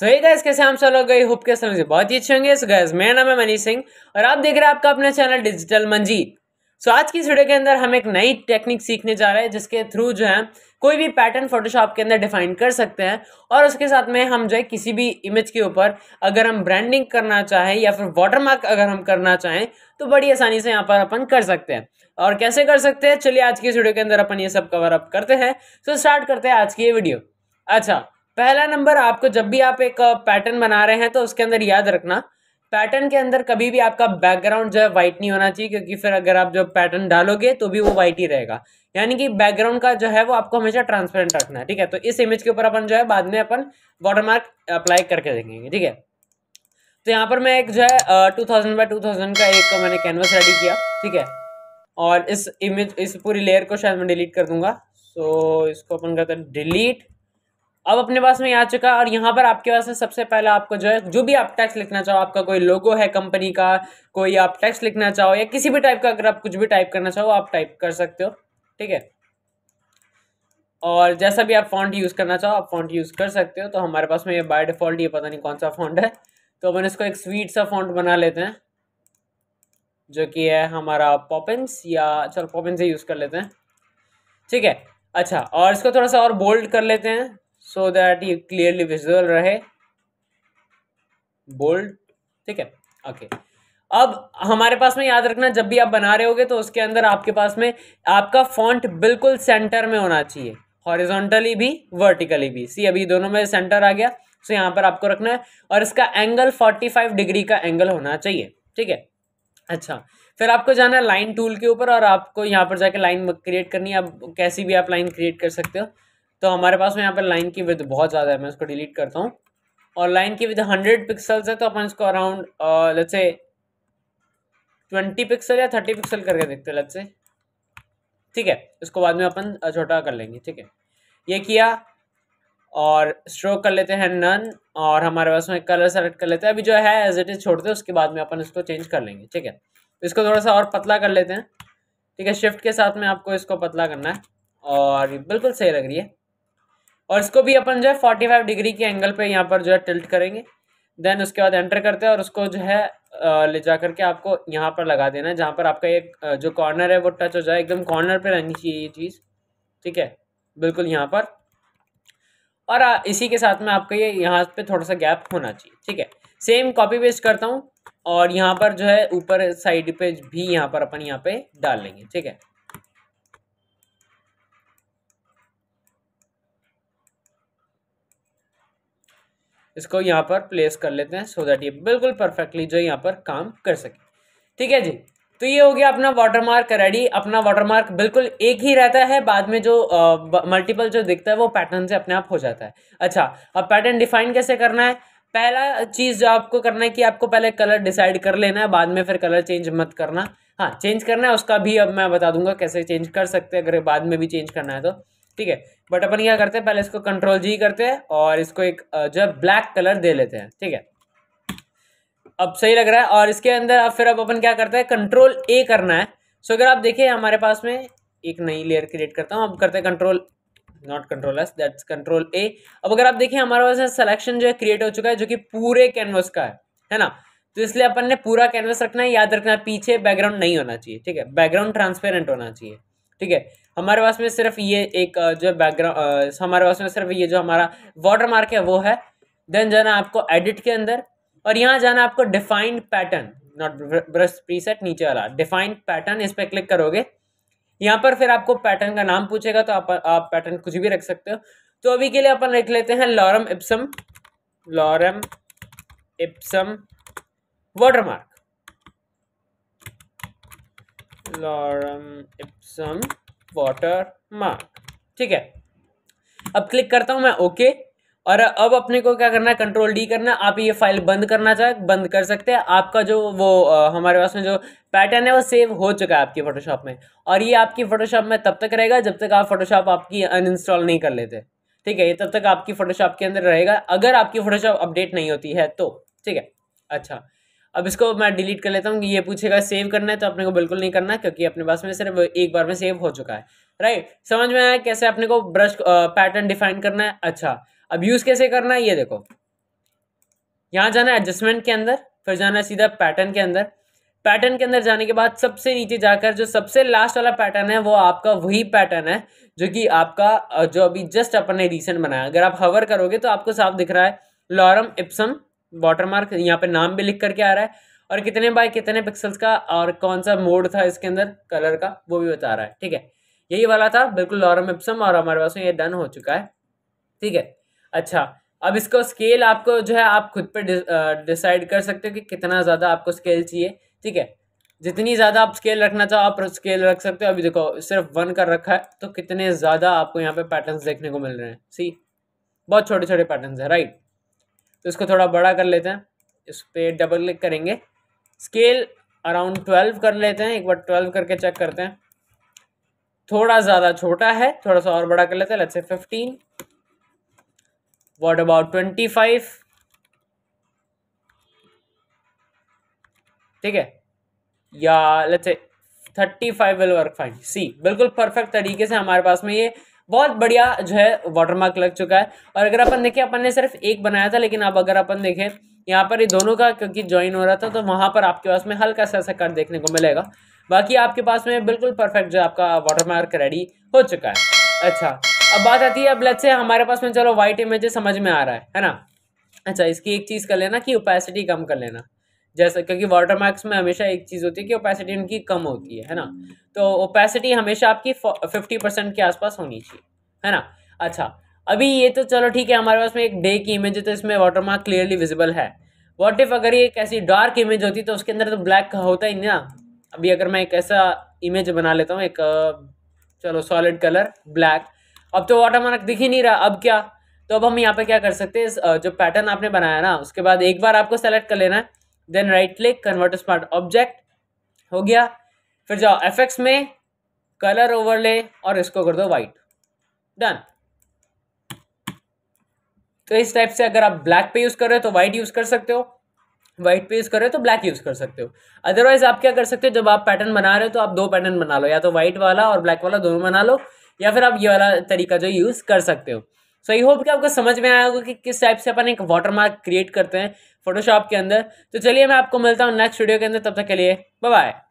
सो gas कैसे हम सब लोग गए होप के समझे बहुत ही अच्छे होंगे सो गैस मेरा नाम है मनीष सिंह और आप देख रहे हैं आपका अपना चैनल डिजिटल मंजीत सो आज की इस वीडियो के अंदर हम एक नई टेक्निक सीखने जा रहे हैं जिसके थ्रू जो है कोई भी पैटर्न फोटोशॉप के अंदर डिफाइन कर सकते हैं और उसके साथ में हम जो है किसी भी इमेज के ऊपर अगर हम ब्रांडिंग करना चाहें या फिर वाटरमार्क अगर हम करना चाहें तो बड़ी आसानी से यहाँ पर अपन कर सकते हैं और कैसे कर सकते हैं चलिए आज की इस वीडियो के अंदर अपन ये सब कवर अप करते हैं सो स्टार्ट करते हैं आज की ये वीडियो अच्छा पहला नंबर आपको जब भी आप एक पैटर्न बना रहे हैं तो उसके अंदर याद रखना पैटर्न के अंदर कभी भी आपका बैकग्राउंड जो है वाइट नहीं होना चाहिए क्योंकि फिर अगर आप जो पैटर्न डालोगे तो भी वो वाइट ही रहेगा यानी कि बैकग्राउंड का जो है वो आपको हमेशा ट्रांसपेरेंट रखना है ठीक है तो इस इमेज के ऊपर अपन जो है बाद में अपन वाटरमार्क अप्लाई करके देखेंगे ठीक है तो यहाँ पर मैं एक जो है two thousand by two thousand का एक मैंने कैनवस रेडी किया ठीक है और इस इमेज इस पूरी लेयर को शायद मैं डिलीट कर दूंगा सो इसको अपन करते हैं डिलीट अब अपने पास में आ चुका और यहाँ पर आपके पास में सबसे पहले आपको जो है जो भी आप टैक्स लिखना चाहो आपका कोई लोगो है कंपनी का कोई आप टैक्स लिखना चाहो या किसी भी टाइप का अगर आप कुछ भी टाइप करना चाहो आप टाइप कर सकते हो ठीक है और जैसा भी आप फॉन्ट यूज़ करना चाहो आप फॉन्ट यूज़ कर सकते हो तो हमारे पास में ये बाय डिफ़ॉल्ट ये पता नहीं कौन सा फॉन्ट है तो अपन इसको एक स्वीट सा फॉन्ट बना लेते हैं जो कि है हमारा पॉपिंस या चलो पॉपिंस ही यूज़ कर लेते हैं ठीक है अच्छा और इसको थोड़ा सा और बोल्ड कर लेते हैं सो दैट ये क्लियरली विजुअल रहे बोल्ड ठीक है ओके अब हमारे पास में याद रखना जब भी आप बना रहे होगे तो उसके अंदर आपके पास में आपका फॉन्ट बिल्कुल सेंटर में होना चाहिए हॉरिजॉन्टली भी वर्टिकली भी सी अभी दोनों में सेंटर आ गया सो यहाँ पर आपको रखना है और इसका एंगल 45 डिग्री का एंगल होना चाहिए ठीक है अच्छा फिर आपको जाना है लाइन टूल के ऊपर और आपको यहाँ पर जाके लाइन क्रिएट करनी है आप कैसी भी आप लाइन क्रिएट कर सकते हो तो हमारे पास में यहाँ पर लाइन की विद बहुत ज़्यादा है मैं उसको डिलीट करता हूँ और लाइन की विद हंड्रेड पिक्सल्स है तो अपन इसको around let's say twenty pixel या थर्टी पिक्सल करके देखते हैं लेट्स से ठीक है इसको बाद में अपन छोटा कर लेंगे ठीक है ये किया और स्ट्रोक कर लेते हैं नन और हमारे पास में कलर सेलेक्ट कर लेते हैं अभी जो है एज इट इज़ छोड़ते हैं उसके बाद में अपन इसको चेंज कर लेंगे ठीक है इसको थोड़ा सा और पतला कर लेते हैं ठीक है शिफ्ट के साथ में आपको इसको पतला करना है और बिल्कुल सही लग रही है और इसको भी अपन जो है फोर्टी फाइव डिग्री के एंगल पे यहाँ पर जो है टिल्ट करेंगे देन उसके बाद एंटर करते हैं और उसको जो है ले जा करके आपको यहाँ पर लगा देना है जहाँ पर आपका एक जो कॉर्नर है वो टच हो जाए एकदम कॉर्नर पर रहनी चाहिए ये चीज़ ठीक है बिल्कुल यहाँ पर और इसी के साथ में आपका ये यहाँ पे थोड़ा सा गैप होना चाहिए ठीक है सेम कॉपी पेस्ट करता हूँ और यहाँ पर जो है ऊपर साइड पे भी यहाँ पर अपन यहाँ पे डाल लेंगे ठीक है इसको यहाँ पर प्लेस कर लेते हैं सो दैट ये बिल्कुल परफेक्टली जो यहाँ पर काम कर सके ठीक है जी तो ये हो गया अपना वाटर मार्क रेडी अपना वाटर मार्क बिल्कुल एक ही रहता है बाद में जो मल्टीपल जो दिखता है वो पैटर्न से अपने आप हो जाता है अच्छा अब पैटर्न डिफाइन कैसे करना है पहला चीज़ जो आपको करना है कि आपको पहले कलर डिसाइड कर लेना है बाद में फिर कलर चेंज मत करना हाँ चेंज करना है उसका भी अब मैं बता दूंगा कैसे चेंज कर सकते हैं अगर बाद में भी चेंज करना है तो ठीक है बट अपन क्या करते हैं पहले इसको कंट्रोल जी करते हैं और इसको एक जो है ब्लैक कलर दे लेते हैं ठीक है अब सही लग रहा है और इसके अंदर अब फिर अब अपन क्या करते हैं कंट्रोल ए करना है सो अगर आप देखिए हमारे पास में एक नई लेयर क्रिएट करता हूँ अब करते हैं control not control S that's control A अब अगर आप देखिए हमारे पास सिलेक्शन जो है क्रिएट हो चुका है जो कि पूरे कैनवस का है है ना तो इसलिए अपन ने पूरा कैनवस रखना है याद रखना है पीछे बैकग्राउंड नहीं होना चाहिए ठीक है बैकग्राउंड ट्रांसपेरेंट होना चाहिए ठीक है हमारे पास में सिर्फ ये एक जो बैकग्राउंड हमारे पास में सिर्फ ये जो हमारा वाटर मार्क है वो है देन जाना आपको एडिट के अंदर और यहाँ जाना आपको defined pattern not brush preset नीचे वाला डिफाइंड पैटर्न इस पर क्लिक करोगे यहाँ पर फिर आपको पैटर्न का नाम पूछेगा तो आप आप पैटर्न कुछ भी रख सकते हो तो अभी के लिए अपन लिख लेते हैं lorem ipsum lorem ipsum watermark lorem ipsum water mark ठीक है अब क्लिक करता हूं मैं ओके और अब अपने को क्या करना है कंट्रोल डी करना है आप ये फाइल बंद करना चाहे बंद कर सकते हैं आपका जो वो आ, हमारे पास में जो पैटर्न है वो सेव हो चुका है आपकी फ़ोटोशॉप में और ये आपकी फ़ोटोशॉप में तब तक रहेगा जब तक आप फ़ोटोशॉप आपकी अनइंस्टॉल नहीं कर लेते ठीक है ये तब तक आपकी फ़ोटोशॉप के अंदर रहेगा अगर आपकी फ़ोटोशॉप अपडेट नहीं होती है तो ठीक है अच्छा अब इसको मैं डिलीट कर लेता हूँ ये पूछेगा सेव करना है तो अपने को बिल्कुल नहीं करना क्योंकि अपने पास में सिर्फ एक बार में सेव हो चुका है राइट समझ में आया कैसे अपने को ब्रश पैटर्न डिफाइन करना है अच्छा अब यूज़ कैसे करना है ये देखो यहाँ जाना है एडजस्टमेंट के अंदर फिर जाना है सीधा पैटर्न के अंदर पैटर्न के अंदर जाने के बाद सबसे नीचे जाकर जो सबसे लास्ट वाला पैटर्न है वो आपका वही पैटर्न है जो कि आपका जो अभी जस्ट अपन ने रिसेंट बनाया अगर आप हवर करोगे तो आपको साफ दिख रहा है लॉरम इप्सम वाटर मार्क यहाँ पे नाम भी लिख करके आ रहा है और कितने बाय कितने पिक्सल्स का और कौन सा मोड था इसके अंदर कलर का वो भी बता रहा है ठीक है यही वाला था बिल्कुल लॉरम एप्सम और हमारे पास ये डन हो चुका है ठीक है अच्छा अब इसको स्केल आपको जो है आप खुद पर डिसाइड कर सकते हो कि कितना ज़्यादा आपको स्केल चाहिए ठीक है जितनी ज़्यादा आप स्केल रखना चाहो आप स्केल रख सकते हो अभी देखो सिर्फ वन कर रखा है तो कितने ज़्यादा आपको यहाँ पे पैटर्न्स देखने को मिल रहे हैं सी बहुत छोटे छोटे पैटर्न्स है राइट तो इसको थोड़ा बड़ा कर लेते हैं इस पर डबल क्लिक करेंगे स्केल अराउंड ट्वेल्व कर लेते हैं एक बार ट्वेल्व करके चेक करते हैं थोड़ा ज़्यादा छोटा है थोड़ा सा और बड़ा कर लेते हैं let's say fifteen what about twenty five ठीक है या let's say thirty five will work fine see बिल्कुल परफेक्ट तरीके से हमारे पास में ये बहुत बढ़िया जो है वाटरमार्क लग चुका है और अगर अपन देखें अपन ने सिर्फ एक बनाया था लेकिन अब अगर अपन देखें यहाँ पर ये दोनों का क्योंकि ज्वाइन हो रहा था तो वहाँ पर आपके पास में हल्का सा ऐसा कट देखने को मिलेगा बाकी आपके पास में बिल्कुल परफेक्ट जो आपका वाटरमार्क रेडी हो चुका है अच्छा अब बात आती है अब लेट से हमारे पास में चलो वाइट इमेज समझ में आ रहा है है ना अच्छा इसकी एक चीज़ कर लेना कि ओपेसिटी कम कर लेना जैसे क्योंकि वाटर मार्क्स में हमेशा एक चीज़ होती है कि ओपेसिटी उनकी कम होती है है ना तो ओपेसिटी हमेशा आपकी फिफ्टी परसेंट के आसपास होनी चाहिए है ना अच्छा अभी ये तो चलो ठीक है हमारे पास में एक डे की इमेज है तो इसमें वाटर मार्क क्लियरली विजिबल है वॉट इफ अगर ये एक ऐसी डार्क इमेज होती तो उसके अंदर तो ब्लैक होता ही नहीं ना अभी अगर मैं एक ऐसा इमेज बना लेता हूँ एक चलो सॉलिड कलर ब्लैक अब तो वाटर मार्क दिख ही नहीं रहा अब क्या तो अब हम यहाँ पे क्या कर सकते हैं जो पैटर्न आपने बनाया ना उसके बाद एक बार आपको सेलेक्ट कर लेना है then right click convert smart object हो गया फिर जाओ एफ में कलर ओवरले और इसको कर दो वाइट डन तो इस टाइप से अगर आप ब्लैक पे यूज़ कर रहे हो तो वाइट यूज़ कर सकते हो व्हाइट पे यूज़ कर रहे हो तो ब्लैक यूज़ कर सकते हो अदरवाइज आप क्या कर सकते हो जब आप पैटर्न बना रहे हो तो आप दो पैटर्न बना लो या तो व्हाइट वाला और ब्लैक वाला दोनों बना लो या फिर आप ये वाला तरीका जो यूज़ कर सकते हो सो आई होप कि आपको समझ में आया होगा कि किस टाइप से अपन एक वाटर मार्क क्रिएट करते हैं फोटोशॉप के अंदर तो चलिए मैं आपको मिलता हूँ नेक्स्ट वीडियो के अंदर तब तक के लिए बाय